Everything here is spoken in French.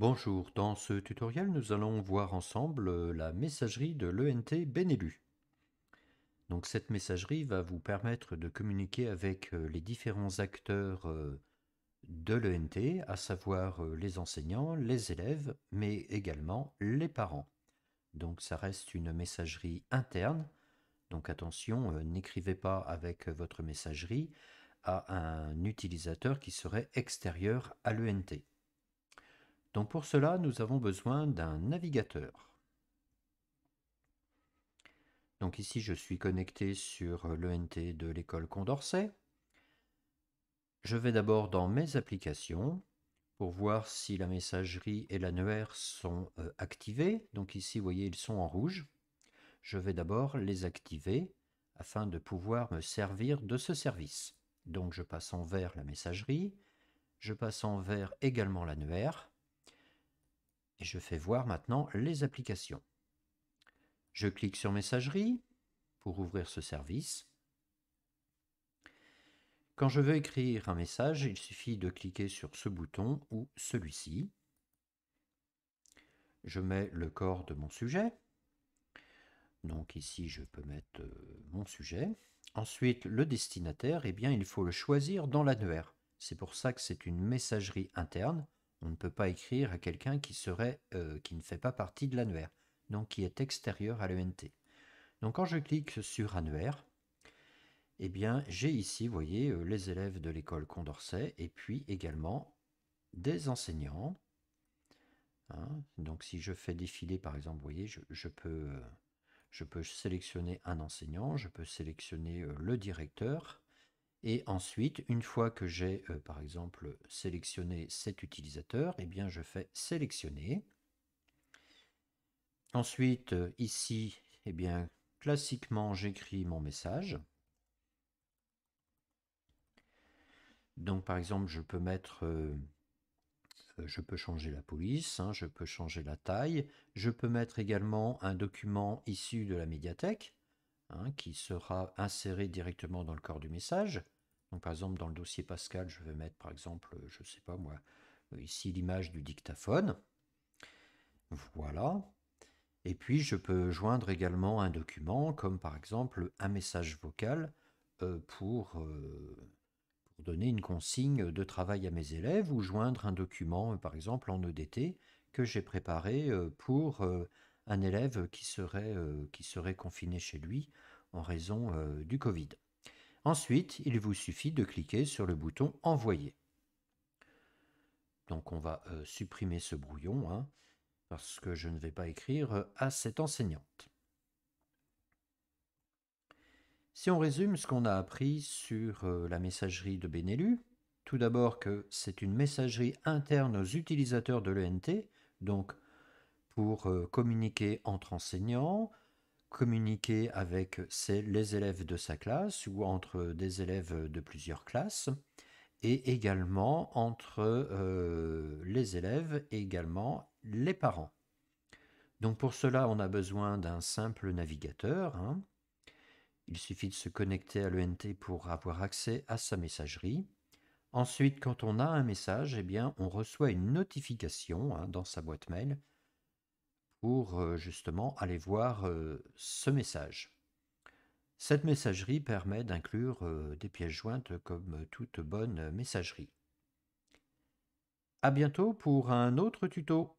Bonjour, dans ce tutoriel nous allons voir ensemble euh, la messagerie de l'ENT Benelux. Donc cette messagerie va vous permettre de communiquer avec euh, les différents acteurs euh, de l'ENT, à savoir les enseignants, les élèves, mais également les parents. Donc ça reste une messagerie interne, donc attention, n'écrivez pas avec votre messagerie à un utilisateur qui serait extérieur à l'ENT. Donc pour cela, nous avons besoin d'un navigateur. Donc ici, je suis connecté sur l'ENT de l'école Condorcet. Je vais d'abord dans mes applications pour voir si la messagerie et l'annuaire sont euh, activés. Donc ici, vous voyez, ils sont en rouge. Je vais d'abord les activer afin de pouvoir me servir de ce service. Donc je passe en vert la messagerie, je passe en vert également l'annuaire, je fais voir maintenant les applications. Je clique sur Messagerie pour ouvrir ce service. Quand je veux écrire un message, il suffit de cliquer sur ce bouton ou celui-ci. Je mets le corps de mon sujet. Donc ici, je peux mettre euh, mon sujet. Ensuite, le destinataire, eh bien, il faut le choisir dans l'annuaire. C'est pour ça que c'est une messagerie interne. On ne peut pas écrire à quelqu'un qui, serait, euh, qui ne fait pas partie de l'annuaire, donc qui est extérieur à l'ENT. Donc quand je clique sur annuaire, eh bien j'ai ici, vous voyez, euh, les élèves de l'école Condorcet et puis également des enseignants. Hein, donc si je fais défiler par exemple, vous voyez, je, peux, euh, je peux sélectionner un enseignant, je peux sélectionner le directeur, et ensuite, une fois que j'ai, euh, par exemple, sélectionné cet utilisateur, eh bien, je fais sélectionner. Ensuite, euh, ici, eh bien, classiquement, j'écris mon message. Donc, par exemple, je peux mettre, euh, je peux changer la police, hein, je peux changer la taille. Je peux mettre également un document issu de la médiathèque. Hein, qui sera inséré directement dans le corps du message. Donc par exemple, dans le dossier Pascal, je vais mettre par exemple, euh, je ne sais pas moi, euh, ici l'image du dictaphone. Voilà. Et puis je peux joindre également un document comme par exemple un message vocal euh, pour, pour donner une consigne de travail à mes élèves ou joindre un document par exemple en EDT que j'ai préparé pour un élève qui serait, euh, qui serait confiné chez lui en raison euh, du Covid. Ensuite, il vous suffit de cliquer sur le bouton Envoyer. Donc on va euh, supprimer ce brouillon hein, parce que je ne vais pas écrire à cette enseignante. Si on résume ce qu'on a appris sur la messagerie de Benelux, tout d'abord que c'est une messagerie interne aux utilisateurs de l'ENT, donc pour euh, communiquer entre enseignants, communiquer avec les élèves de sa classe ou entre des élèves de plusieurs classes et également entre euh, les élèves et également les parents. Donc pour cela, on a besoin d'un simple navigateur. Hein. Il suffit de se connecter à l'ENT pour avoir accès à sa messagerie. Ensuite, quand on a un message, eh bien, on reçoit une notification hein, dans sa boîte mail pour euh, justement aller voir euh, ce message. Cette messagerie permet d'inclure euh, des pièces jointes comme toute bonne messagerie. A bientôt pour un autre tuto.